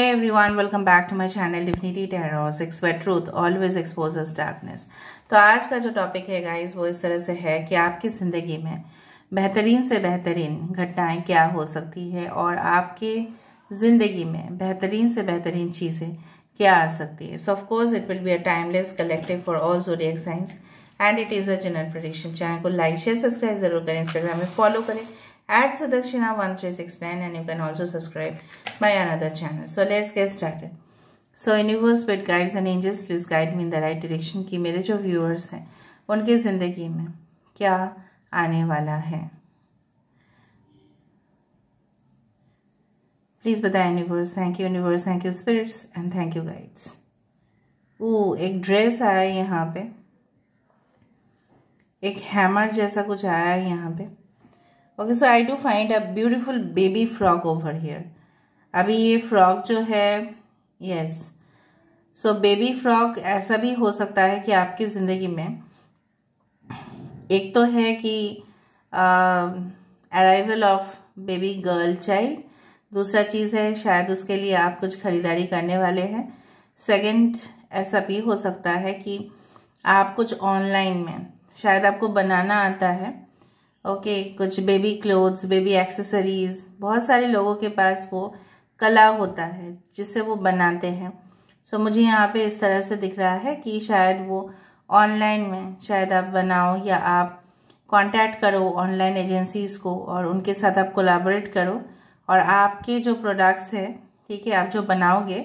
Hey everyone, welcome back to my channel Divinity Tarot's Expert Truth Always Exposes Darkness. तो आज का जो topic है गाइज वो इस तरह से है कि आपकी ज़िंदगी में बेहतरीन से बेहतरीन घटनाएं क्या हो सकती है और आपके ज़िंदगी में बेहतरीन से बेहतरीन चीज़ें क्या आ सकती है so of course it will be a timeless collective for all जोरियक science and it is a general production channel को लाइक शेयर सब्सक्राइब जरूर करें इंस्टाग्राम में फॉलो करें at sudarshana1369 and you can also subscribe my another channel. So let's get started. So universe spirit guides and angels please guide me in the right direction ki mere jo viewers hain unki zindagi mein kya aane wala hai please बताए universe thank you universe thank you spirits and thank you guides वो एक dress आया है यहाँ पे एक hammer जैसा कुछ आया है यहाँ पे okay so I do find a beautiful baby frock over here अभी ये फ्रॉक जो है यस सो बेबी फ्रॉक ऐसा भी हो सकता है कि आपकी ज़िंदगी में एक तो है कि arrival of baby girl child दूसरा चीज़ है शायद उसके लिए आप कुछ ख़रीदारी करने वाले हैं सेकंड ऐसा भी हो सकता है कि आप कुछ ऑनलाइन में शायद आपको बनाना आता है ओके कुछ बेबी क्लोथ्स बेबी एक्सेसरीज बहुत सारे लोगों के पास वो कला होता है जिससे वो बनाते हैं सो so, मुझे यहाँ पे इस तरह से दिख रहा है कि शायद वो ऑनलाइन में शायद आप बनाओ या आप कांटेक्ट करो ऑनलाइन एजेंसीज को और उनके साथ आप कोलाबोरेट करो और आपके जो प्रोडक्ट्स हैं ठीक है आप जो बनाओगे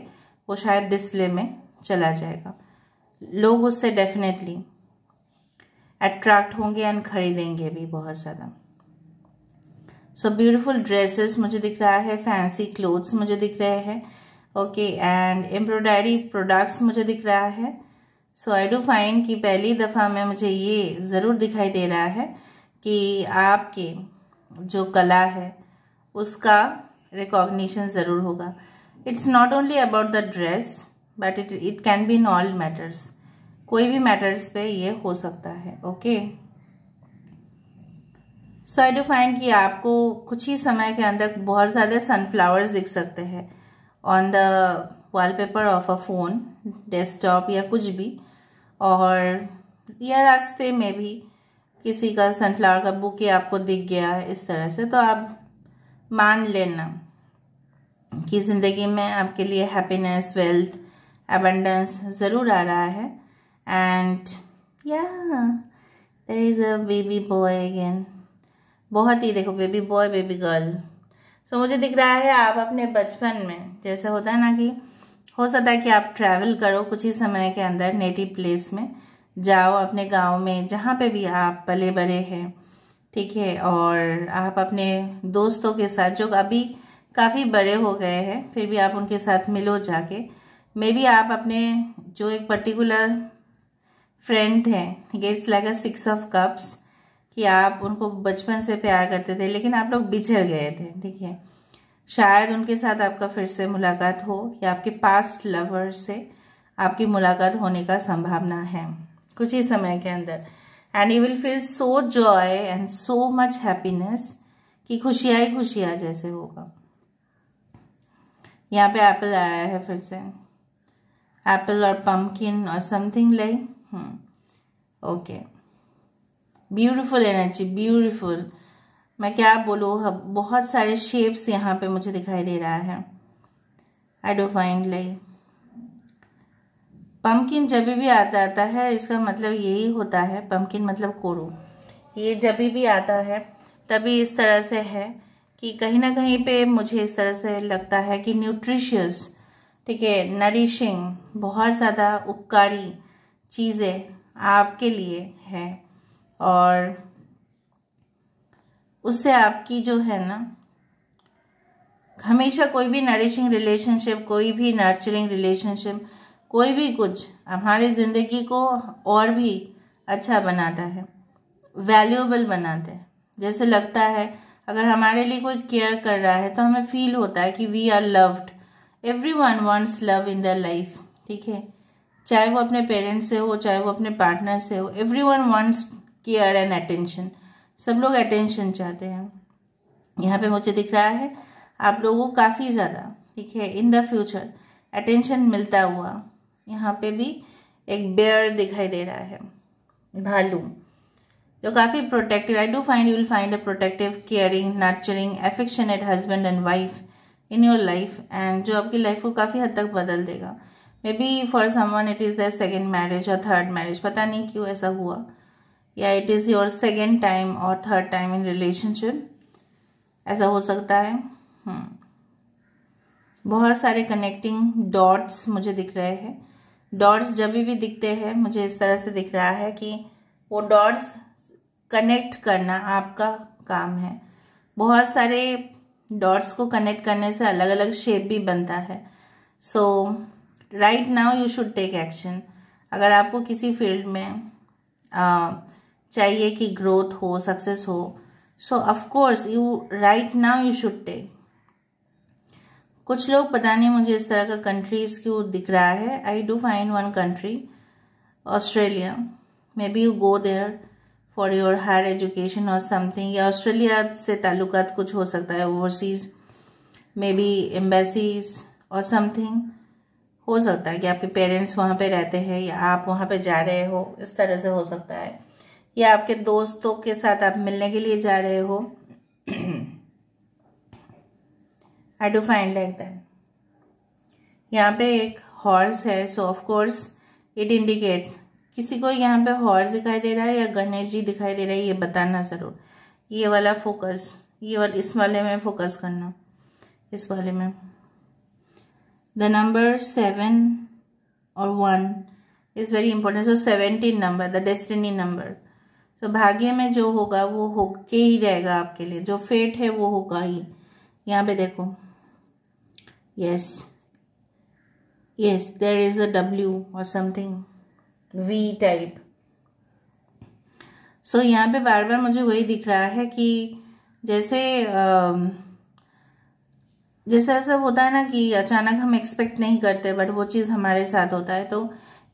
वो शायद डिस्प्ले में चला जाएगा लोग उससे डेफिनेटली अट्रैक्ट होंगे एंड खरीदेंगे भी बहुत ज़्यादा सो ब्यूटीफुल ड्रेसेस मुझे दिख रहा है फैंसी क्लोथ्स मुझे दिख रहे हैं ओके एंड एम्ब्रॉयडरी प्रोडक्ट्स मुझे दिख रहा है सो आई डू फाइंड कि पहली दफ़ा में मुझे ये ज़रूर दिखाई दे रहा है कि आपके जो कला है उसका रिकॉग्निशन ज़रूर होगा it's not only about the dress but it it can be in all matters कोई भी मैटर्स पे ये हो सकता है okay so I do find कि आपको कुछ ही समय के अंदर बहुत ज़्यादा सनफ्लावर्स दिख सकते हैं on the wallpaper of a phone desktop या कुछ भी और या रास्ते में भी किसी का सनफ्लावर का बुके आपको दिख गया है इस तरह से तो आप मान लेना कि ज़िंदगी में आपके लिए हैप्पीनेस वेल्थ एबंडेंस ज़रूर आ रहा है एंड या there is a baby boy again बहुत ही देखो baby boy baby girl so मुझे दिख रहा है आप अपने बचपन में जैसे होता है ना कि हो सकता है कि आप ट्रैवल करो कुछ ही समय के अंदर नेटिव प्लेस में जाओ अपने गांव में जहाँ पे भी आप पले बड़े हैं ठीक है और आप अपने दोस्तों के साथ जो अभी काफ़ी बड़े हो गए हैं फिर भी आप उनके साथ मिलो जाके मे बी आप अपने जो एक पर्टिकुलर फ्रेंड हैं gets like a six of cups कि आप उनको बचपन से प्यार करते थे लेकिन आप लोग बिछड़ गए थे ठीक है शायद उनके साथ आपका फिर से मुलाकात हो या आपके पास्ट लवर से आपकी मुलाकात होने का संभावना है कुछ ही समय के अंदर and you will feel so joy and so much happiness कि खुशियाँ ही खुशियाँ जैसे होगा यहाँ पे एप्पल आया है फिर से एप्पल और पम्पकिन और something like okay beautiful energy beautiful मैं क्या बोलूँ बहुत सारे शेप्स यहाँ पे मुझे दिखाई दे रहा है I do find like pumpkin जब भी आता आता है इसका मतलब यही होता है पम्पकिन मतलब कोरू ये जब भी आता है तभी इस तरह से है कि कहीं ना कहीं पे मुझे इस तरह से लगता है कि न्यूट्रिशियस ठीक है नरिशिंग बहुत ज़्यादा उपकारी चीज़ें आपके लिए हैं और उससे आपकी जो है ना हमेशा कोई भी नरिशिंग रिलेशनशिप कोई भी नर्चरिंग रिलेशनशिप कोई भी कुछ हमारी ज़िंदगी को और भी अच्छा बनाता है वैल्यूएबल बनाता है जैसे लगता है अगर हमारे लिए कोई केयर कर रहा है तो हमें फील होता है कि we are loved everyone wants love in the life ठीक है चाहे वो अपने पेरेंट्स से हो चाहे वो अपने पार्टनर से हो everyone wants care and attention सब लोग अटेंशन चाहते हैं यहाँ पे मुझे दिख रहा है आप लोगों को काफ़ी ज़्यादा ठीक है इन द फ्यूचर अटेंशन मिलता हुआ यहाँ पे भी एक बेयर दिखाई दे रहा है भालू जो काफ़ी protective I do find you will find a protective caring nurturing affectionate husband and wife in your life and जो आपकी लाइफ को काफ़ी हद तक बदल देगा maybe for someone it is the second marriage और थर्ड मैरिज पता नहीं क्यों ऐसा हुआ या it is your second time और थर्ड टाइम इन रिलेशनशिप ऐसा हो सकता है हम्म। बहुत सारे कनेक्टिंग डॉट्स मुझे दिख रहे हैं डॉट्स जब भी दिखते हैं मुझे इस तरह से दिख रहा है कि वो डॉट्स कनेक्ट करना आपका काम है बहुत सारे डॉट्स को कनेक्ट करने से अलग अलग शेप भी बनता है so so, right now you should take action अगर आपको किसी फील्ड में आ, चाहिए कि ग्रोथ हो सक्सेस हो so of course you right now you should take कुछ लोग पता नहीं मुझे इस तरह का कंट्रीज क्यों दिख रहा है I do find one country Australia maybe you go there for your higher education और समथिंग या ऑस्ट्रेलिया से ताल्लुकात कुछ हो सकता है ओवरसीज मे बी एम्बेसीज और समथिंग हो सकता है कि आपके पेरेंट्स वहाँ पे रहते हैं या आप वहाँ पे जा रहे हो इस तरह से हो सकता है या आपके दोस्तों के साथ आप मिलने के लिए जा रहे हो I do find like that यहाँ पे एक हॉर्स है so of course it indicates किसी को यहाँ पे हॉर्स दिखाई दे रहा है या गणेश जी दिखाई दे रहा है ये बताना ज़रूर ये वाला फोकस ये वाला इस वाले में फोकस करना इस वाले में the number 7 or 1 is very important so 17 number the destiny number तो so, भाग्य में जो होगा वो हो के ही रहेगा आपके लिए जो फेट है वो होगा ही यहाँ पे देखो yes yes there is a W और समथिंग वी टाइप सो यहाँ पे बार बार मुझे वही दिख रहा है कि जैसे uh, जैसे ऐसा होता है ना कि अचानक हम एक्सपेक्ट नहीं करते बट वो चीज़ हमारे साथ होता है तो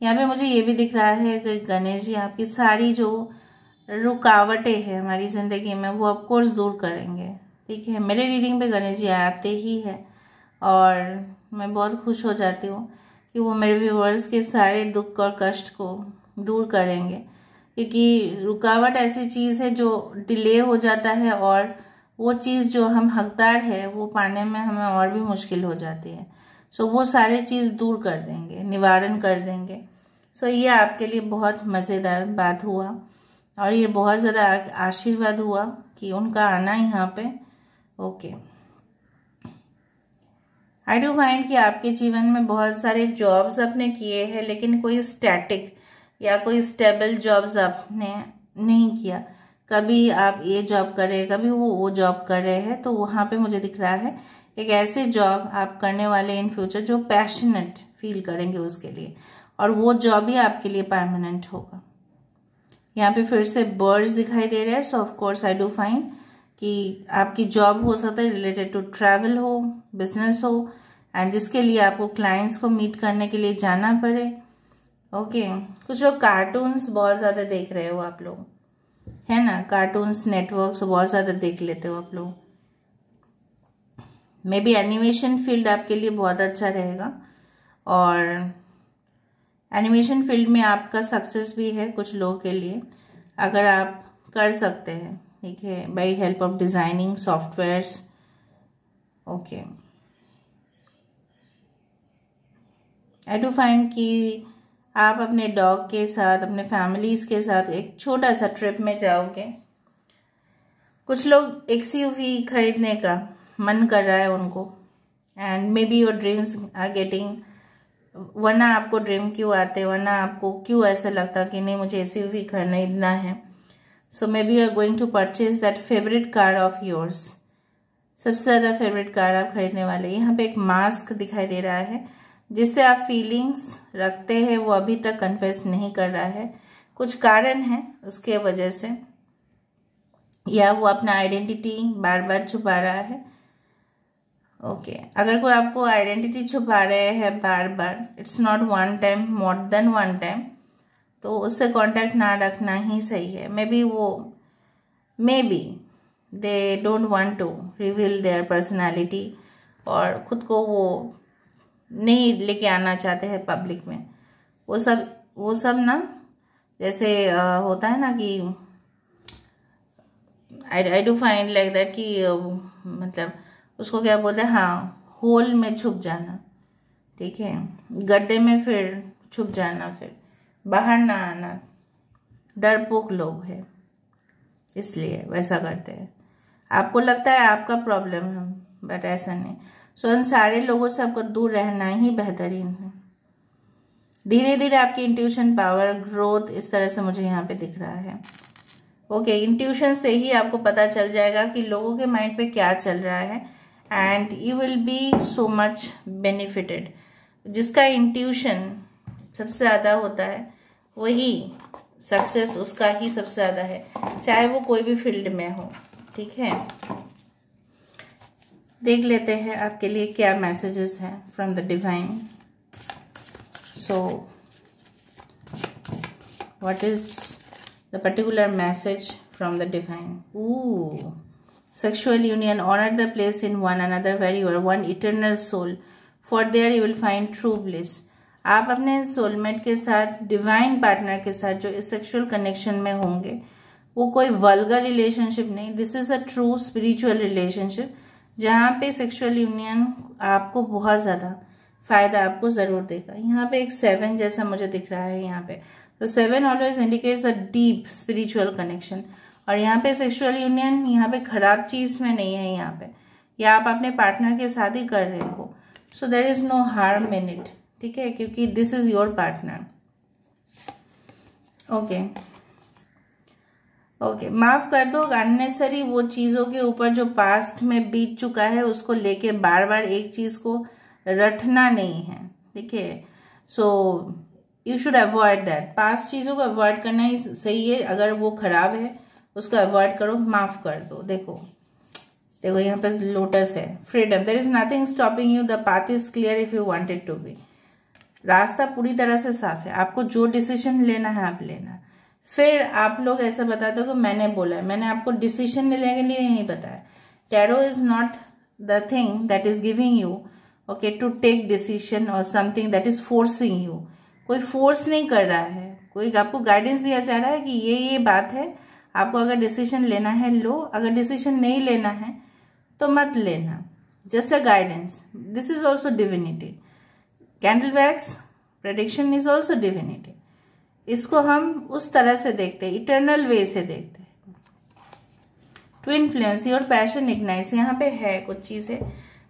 यहाँ पे मुझे ये भी दिख रहा है कि गणेश जी आपकी सारी जो रुकावटें हैं हमारी ज़िंदगी में वो ऑफकोर्स दूर करेंगे ठीक है मेरे रीडिंग पे गणेश जी आते ही है और मैं बहुत खुश हो जाती हूँ कि वो मेरे व्यूवर्स के सारे दुख और कष्ट को दूर करेंगे क्योंकि रुकावट ऐसी चीज़ है जो डिले हो जाता है और वो चीज़ जो हम हकदार है वो पाने में हमें और भी मुश्किल हो जाती है सो वो सारे चीज़ दूर कर देंगे निवारण कर देंगे सो ये आपके लिए बहुत मज़ेदार बात हुआ और ये बहुत ज़्यादा आशीर्वाद हुआ कि उनका आना यहाँ पे ओके आई डू फाइंड कि आपके जीवन में बहुत सारे जॉब्स आपने किए हैं लेकिन कोई स्टैटिक या कोई स्टेबल जॉब्स आपने नहीं किया कभी आप ये जॉब कर रहे हैं कभी वो वो जॉब कर रहे हैं तो वहाँ पे मुझे दिख रहा है एक ऐसे जॉब आप करने वाले इन फ्यूचर जो पैशनेट फील करेंगे उसके लिए और वो जॉब ही आपके लिए परमानेंट होगा यहाँ पे फिर से बर्ड्स दिखाई दे रहे हैं so of course I do find कि आपकी जॉब हो सकता है रिलेटेड टू ट्रैवल हो बिजनेस हो एंड जिसके लिए आपको क्लाइंट्स को मीट करने के लिए जाना पड़े ओके okay. कुछ लोग कार्टून्स बहुत ज़्यादा देख रहे हो आप लोग है ना कार्टून्स नेटवर्क्स बहुत ज़्यादा देख लेते हो आप लोग मे बी एनिमेशन फील्ड आपके लिए बहुत अच्छा रहेगा और एनिमेशन फील्ड में आपका सक्सेस भी है कुछ लोगों के लिए अगर आप कर सकते हैं ठीक है by help of designing softwares okay I do find की आप अपने डॉग के साथ अपने फैमिलीज़ के साथ एक छोटा सा ट्रिप में जाओगे कुछ लोग सी खरीदने का मन कर रहा है उनको and maybe your dreams are getting वरना आपको ड्रीम क्यों आते वरना आपको क्यों ऐसा लगता कि नहीं मुझे ए सी यू खरीदना है so maybe you are going to purchase that favourite car of yours सबसे ज़्यादा फेवरेट कार आप खरीदने वाले यहाँ पे एक मास्क दिखाई दे रहा है जिससे आप फीलिंग्स रखते हैं वो अभी तक कन्फेस नहीं कर रहा है कुछ कारण है उसके वजह से या वो अपना आइडेंटिटी बार बार छुपा रहा है ओके okay. अगर कोई आपको आइडेंटिटी छुपा रहे हैं बार बार it's not one time more than one time तो उससे कांटेक्ट ना रखना ही सही है मे बी वो maybe they don't want to reveal their personality और ख़ुद को वो नहीं लेके आना चाहते हैं पब्लिक में वो सब वो सब ना जैसे आ, होता है ना कि I I do find like that कि मतलब उसको क्या बोलते हैं हाँ होल में छुप जाना ठीक है गड्ढे में फिर छुप जाना फिर बाहर ना आना डरपोक लोग है इसलिए वैसा करते हैं आपको लगता है आपका प्रॉब्लम है बट ऐसा नहीं सो इन सारे लोगों से आपको दूर रहना ही बेहतरीन है धीरे धीरे आपकी इंट्यूशन पावर ग्रोथ इस तरह से मुझे यहाँ पे दिख रहा है ओके okay, इंट्यूशन से ही आपको पता चल जाएगा कि लोगों के माइंड पे क्या चल रहा है and you will be so much benefited जिसका इंट्यूशन सबसे ज़्यादा होता है वही सक्सेस उसका ही सबसे ज़्यादा है चाहे वो कोई भी फील्ड में हो ठीक है देख लेते हैं आपके लिए क्या मैसेजेस हैं from the divine so what is the particular message from the divine ऊ sexual union honour the place in one another very your one eternal soul for there you will find true bliss आप अपने soulmate के साथ divine partner के साथ जो इस sexual connection में होंगे वो कोई वल्गर रिलेशनशिप नहीं this is a true spiritual relationship जहाँ पे सेक्सुअल यूनियन आपको बहुत ज़्यादा फ़ायदा आपको ज़रूर देगा यहाँ पे एक सेवन जैसा मुझे दिख रहा है यहाँ पे तो seven always indicates a deep spiritual connection और यहाँ पे सेक्सुअल यूनियन यहाँ पे ख़राब चीज़ में नहीं है यहाँ पे या आप अपने पार्टनर के साथ ही कर रहे हो so there is no harm in it ठीक है क्योंकि this is your partner okay okay. Okay माफ कर दो अननेसरी वो चीज़ों के ऊपर जो पास्ट में बीत चुका है उसको लेके बार बार एक चीज़ को रटना नहीं है ठीक है so you should avoid that past चीज़ों को अवॉइड करना ही सही है अगर वो ख़राब है उसको अवॉइड करो माफ़ कर दो देखो देखो यहाँ पे लोटस है freedom there is nothing stopping you the path is clear if you wanted to be रास्ता पूरी तरह से साफ है आपको जो डिसीजन लेना है आप लेना फिर आप लोग ऐसा बताते हो कि मैंने बोला है मैंने आपको डिसीजन लेने के लिए नहीं बताया tarot is not the thing that is giving you okay to take decision और something that is forcing you कोई फोर्स नहीं कर रहा है कोई आपको गाइडेंस दिया जा रहा है कि ये ये बात है आपको अगर डिसीजन लेना है लो अगर डिसीजन नहीं लेना है तो मत लेना just a guidance this is also divinity candle wax prediction is also divinity इसको हम उस तरह से देखते हैं इटर्नल वे से देखते हैं ट्विन फ्लेम और पैशन इग्नाइट्स यहाँ पे है कुछ चीज़ें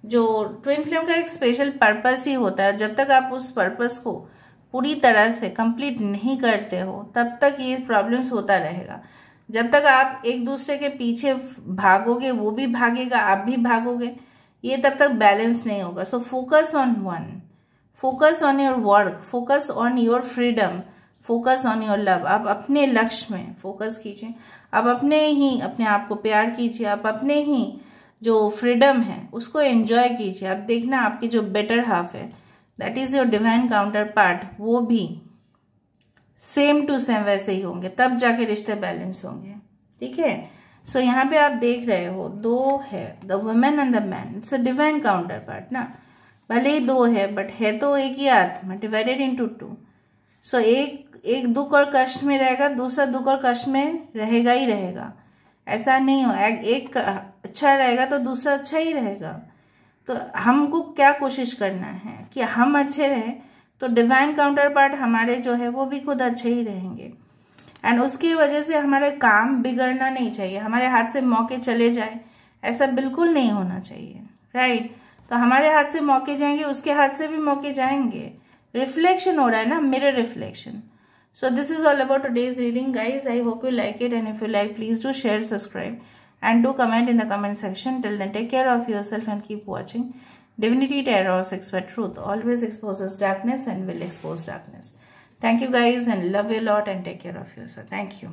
जो ट्विन फ्लेम का एक स्पेशल पर्पस ही होता है जब तक आप उस पर्पस को पूरी तरह से कंप्लीट नहीं करते हो तब तक ये प्रॉब्लम्स होता रहेगा जब तक आप एक दूसरे के पीछे भागोगे वो भी भागेगा आप भी भागोगे ये तब तक बैलेंस नहीं होगा so focus on one focus on your work focus on your freedom focus on your love आप अपने लक्ष्य में फोकस कीजिए आप अपने ही अपने आप को प्यार कीजिए आप अपने ही जो फ्रीडम है उसको एंजॉय कीजिए आप देखना आपकी जो बेटर हाफ है that is your divine counterpart वो भी सेम टू सेम वैसे ही होंगे तब जाके रिश्ते बैलेंस होंगे ठीक है सो so, यहाँ पे आप देख रहे हो दो है the women and the man it's a divine counterpart ना भले ही दो है बट है तो एक ही आत्मा divided into two so so, एक एक दुख और कष्ट में रहेगा दूसरा दुख और कष्ट में रहेगा ही रहेगा ऐसा नहीं हो एक, एक अच्छा रहेगा तो दूसरा अच्छा ही रहेगा तो हमको क्या कोशिश करना है कि हम अच्छे रहें तो डिवाइन काउंटर पार्ट हमारे जो है वो भी खुद अच्छे ही रहेंगे एंड उसकी वजह से हमारे काम बिगड़ना नहीं चाहिए हमारे हाथ से मौके चले जाए ऐसा बिल्कुल नहीं होना चाहिए राइट right? तो हमारे हाथ से मौके जाएंगे उसके हाथ से भी मौके जाएंगे Reflection, हो रहा है ना mirror reflection. So this is all about today's reading, guys. I hope you like it, and if you like, please do share, subscribe, and do comment in the comment section. Till then, take care of yourself and keep watching. Divinity Tarot's Expert Truth always exposes darkness and will expose darkness. Thank you guys and love you a lot and take care of yourself. Thank you.